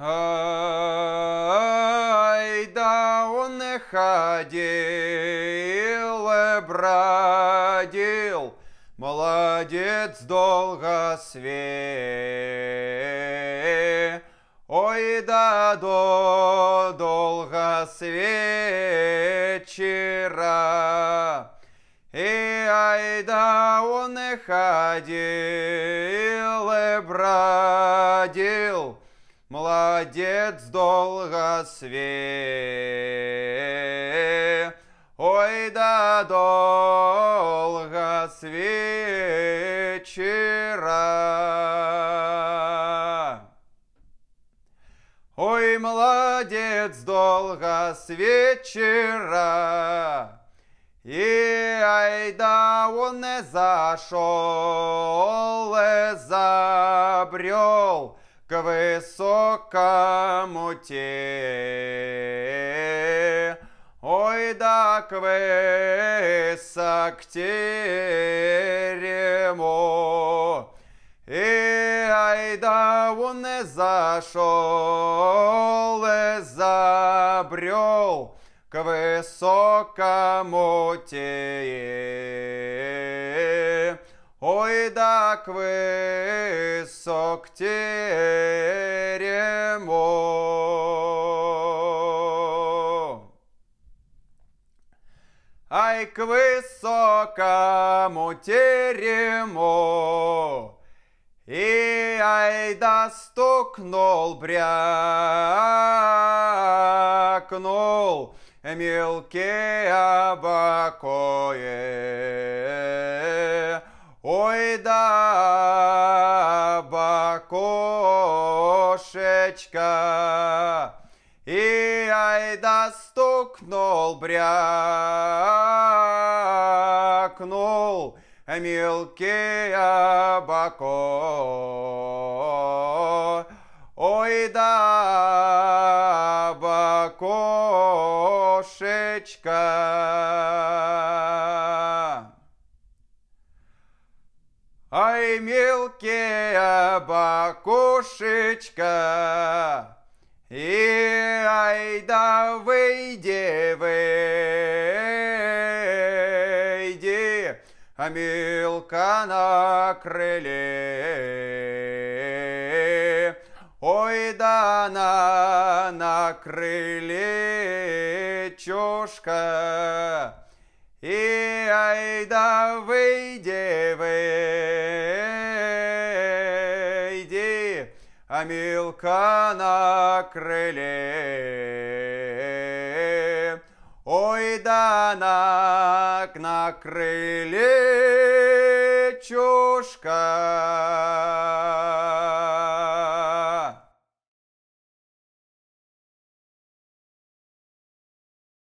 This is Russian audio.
Ай, да он и ходил, и бродил, Молодец долго све. Ой, да до долго с вечера. И ай, да он и ходил, и бродил, Молодец, долго све. Ой, да долго с вечера. Ой, молодец, долго с вечера. И ай да он не зашел, не забрел, к высокому те. Ой да к высок терему, И ай да он не зашел, и забрел к высокому те. Ой, да к высок теремо. Ай, к высокому терему. И ай, да стукнул, брякнул мелкие обокои. Ой да, бакошечка, и ай да стукнул, брякнул, мелкий бако. Ой да, бакошечка. Ай, мелкие бакушечка, И ай да выйди, выйди, А мелка на крыле. Ой да она на крыле чушка, И ай да выйди, ангелка на крыле. Ой, да на, на крыле чушка.